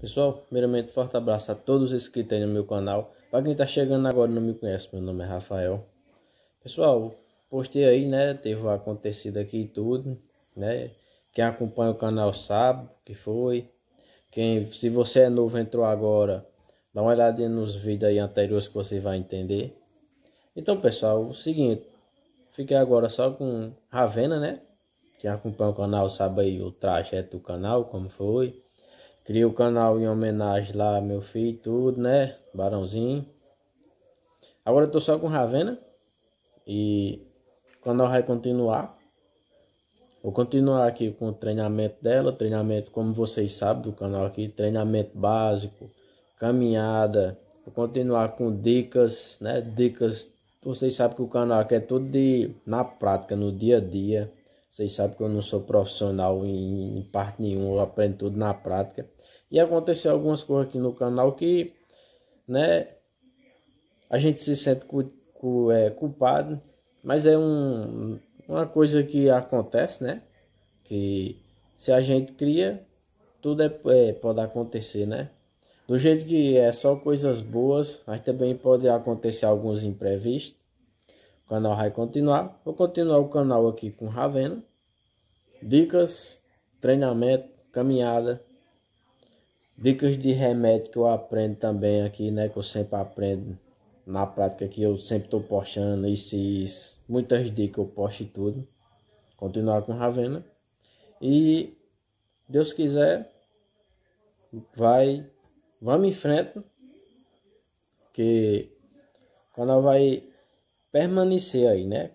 Pessoal, primeiramente, forte abraço a todos os inscritos aí no meu canal. Para quem está chegando agora e não me conhece, meu nome é Rafael. Pessoal, postei aí, né? Teve acontecido aqui e tudo, né? Quem acompanha o canal sabe o que foi. Quem, se você é novo, entrou agora, dá uma olhadinha nos vídeos aí anteriores que você vai entender. Então, pessoal, o seguinte. Fiquei agora só com Ravena, né? Quem acompanha o canal sabe aí o trajeto do canal, como foi. Criei o canal em homenagem lá meu filho, tudo, né? Barãozinho. Agora eu tô só com Ravena. E o canal vai continuar. Vou continuar aqui com o treinamento dela, treinamento como vocês sabem do canal aqui, treinamento básico, caminhada, vou continuar com dicas, né? Dicas, vocês sabem que o canal aqui é tudo de na prática, no dia a dia. Vocês sabem que eu não sou profissional em, em parte nenhuma, eu aprendo tudo na prática. E aconteceu algumas coisas aqui no canal que, né, a gente se sente cu, cu, é, culpado, mas é um, uma coisa que acontece, né? Que se a gente cria, tudo é, é, pode acontecer, né? Do jeito que é só coisas boas, mas também pode acontecer alguns imprevistos. O canal vai continuar. Vou continuar o canal aqui com Ravena. Dicas, treinamento, caminhada Dicas de remédio que eu aprendo também aqui, né? Que eu sempre aprendo na prática que eu sempre estou postando isso, isso. Muitas dicas eu posto e tudo. Continuar com Ravena. E Deus quiser, vai, vamos em frente. Que o canal vai permanecer aí, né?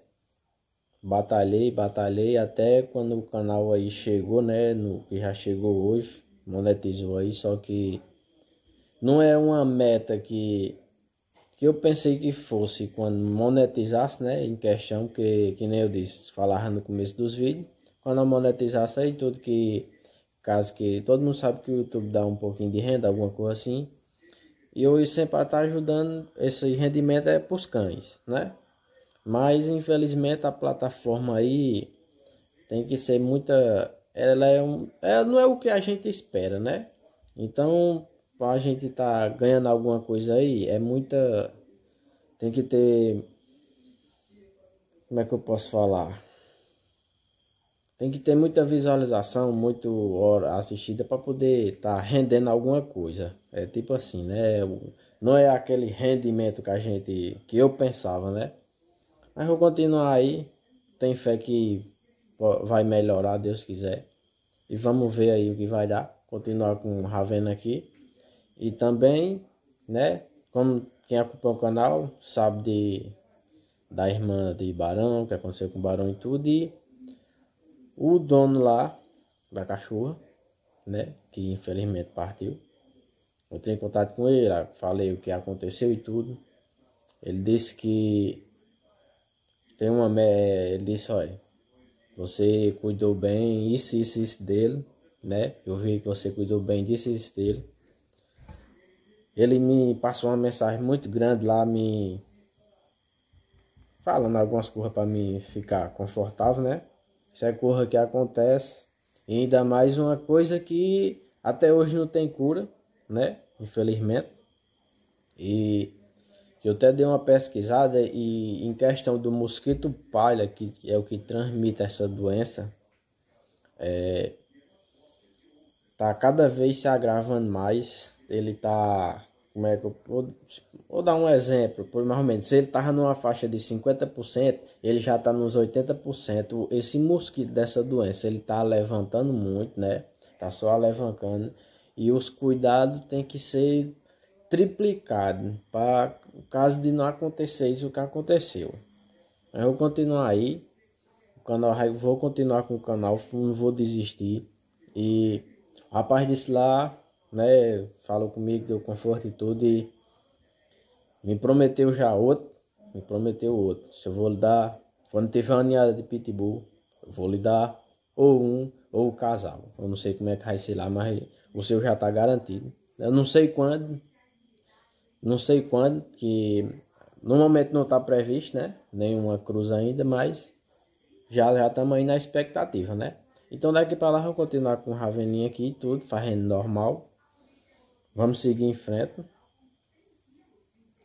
Batalhei, batalhei até quando o canal aí chegou, né? No que já chegou hoje monetizou aí, só que não é uma meta que que eu pensei que fosse quando monetizasse, né, em questão que que nem eu disse, falava no começo dos vídeos, quando eu monetizasse aí tudo que caso que todo mundo sabe que o YouTube dá um pouquinho de renda, alguma coisa assim. E eu sempre está ajudando esse rendimento é para os cães, né? Mas infelizmente a plataforma aí tem que ser muita ela é um, ela é, não é o que a gente espera, né? Então, para a gente estar tá ganhando alguma coisa aí, é muita. Tem que ter. Como é que eu posso falar? Tem que ter muita visualização, muito hora assistida para poder estar tá rendendo alguma coisa. É tipo assim, né? Não é aquele rendimento que a gente. que eu pensava, né? Mas vou continuar aí. Tem fé que vai melhorar, Deus quiser. E vamos ver aí o que vai dar. Continuar com o Ravena aqui. E também, né? Como quem acompanha o canal sabe de, da irmã de Barão, o que aconteceu com o Barão e tudo. E o dono lá da cachorra, né? Que infelizmente partiu. Eu tenho contato com ele, falei o que aconteceu e tudo. Ele disse que tem uma. Ele disse: olha, você cuidou bem isso, isso, isso dele, né? Eu vi que você cuidou bem disso, isso dele. Ele me passou uma mensagem muito grande lá, me falando algumas coisas para me ficar confortável, né? Isso é coisa que acontece. E ainda mais uma coisa que até hoje não tem cura, né? Infelizmente. E eu até dei uma pesquisada e em questão do mosquito palha, que é o que transmite essa doença, é, tá cada vez se agravando mais. Ele tá, como é que eu vou, vou dar um exemplo, por mais ou menos, se ele tava numa faixa de 50%, ele já tá nos 80%. Esse mosquito dessa doença, ele tá levantando muito, né? Tá só alavancando. E os cuidados tem que ser triplicado para o caso de não acontecer isso que aconteceu. Eu vou continuar aí, o canal, vou continuar com o canal, não vou desistir. E o rapaz disse lá, né, falou comigo, deu conforto e tudo e me prometeu já outro, me prometeu outro. Se eu vou lhe dar, quando tiver uma ninhada de pitbull, eu vou lhe dar ou um ou o casal. Eu não sei como é que vai ser lá, mas o seu já está garantido. Eu não sei quando, não sei quando, que no momento não está previsto, né? Nenhuma cruz ainda, mas já já estamos aí na expectativa, né? Então daqui para lá vou continuar com Raveninha aqui e tudo, fazendo normal. Vamos seguir em frente.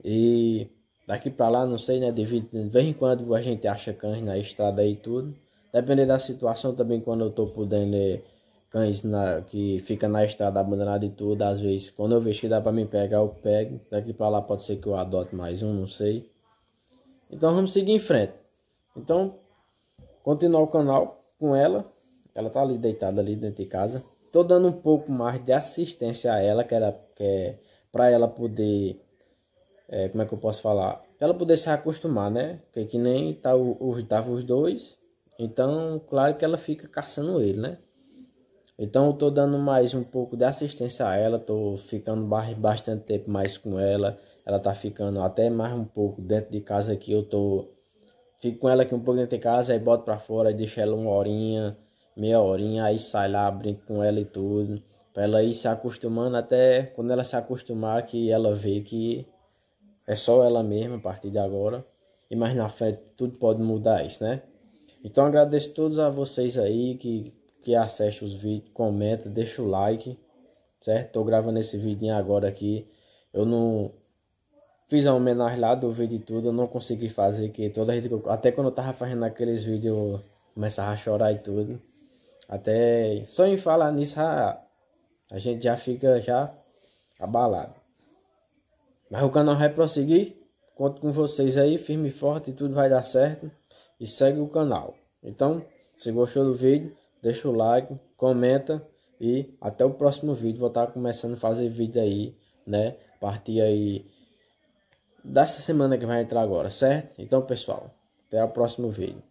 E daqui para lá, não sei, né? De vez em quando a gente acha cães na estrada e tudo. Dependendo da situação também, quando eu tô podendo é, cães na, que fica na estrada abandonado e tudo. Às vezes, quando eu vejo que dá para me pegar, eu pego. Daqui para lá pode ser que eu adote mais um, não sei. Então vamos seguir em frente. Então, continuar o canal com ela. Ela tá ali deitada ali dentro de casa. Tô dando um pouco mais de assistência a ela, que era que é, para ela poder é, como é que eu posso falar? Ela poder se acostumar, né? Que, que nem tá o, os tava os dois. Então, claro que ela fica caçando ele, né? Então eu tô dando mais um pouco de assistência a ela, tô ficando bastante tempo mais com ela. Ela tá ficando até mais um pouco dentro de casa aqui, eu tô fico com ela aqui um pouco dentro de casa, aí boto para fora, deixo ela uma horinha, meia horinha, aí sai lá, brinco com ela e tudo. Pra ela ir se acostumando até quando ela se acostumar que ela vê que é só ela mesma a partir de agora. E mais na frente tudo pode mudar isso, né? Então agradeço todos a vocês aí que que acesse os vídeos, comenta, deixa o like, certo? Tô gravando esse vídeo agora aqui. Eu não fiz a homenagem lá do vídeo e tudo, eu não consegui fazer, que toda gente, até quando eu tava fazendo aqueles vídeos, eu começava a chorar e tudo. Até só em falar nisso, a, a gente já fica já abalado. Mas o canal vai prosseguir. Conto com vocês aí, firme e forte, tudo vai dar certo. E segue o canal. Então, se gostou do vídeo, deixa o like, comenta e até o próximo vídeo. Vou estar tá começando a fazer vídeo aí, né? Partir aí dessa semana que vai entrar agora, certo? Então, pessoal, até o próximo vídeo.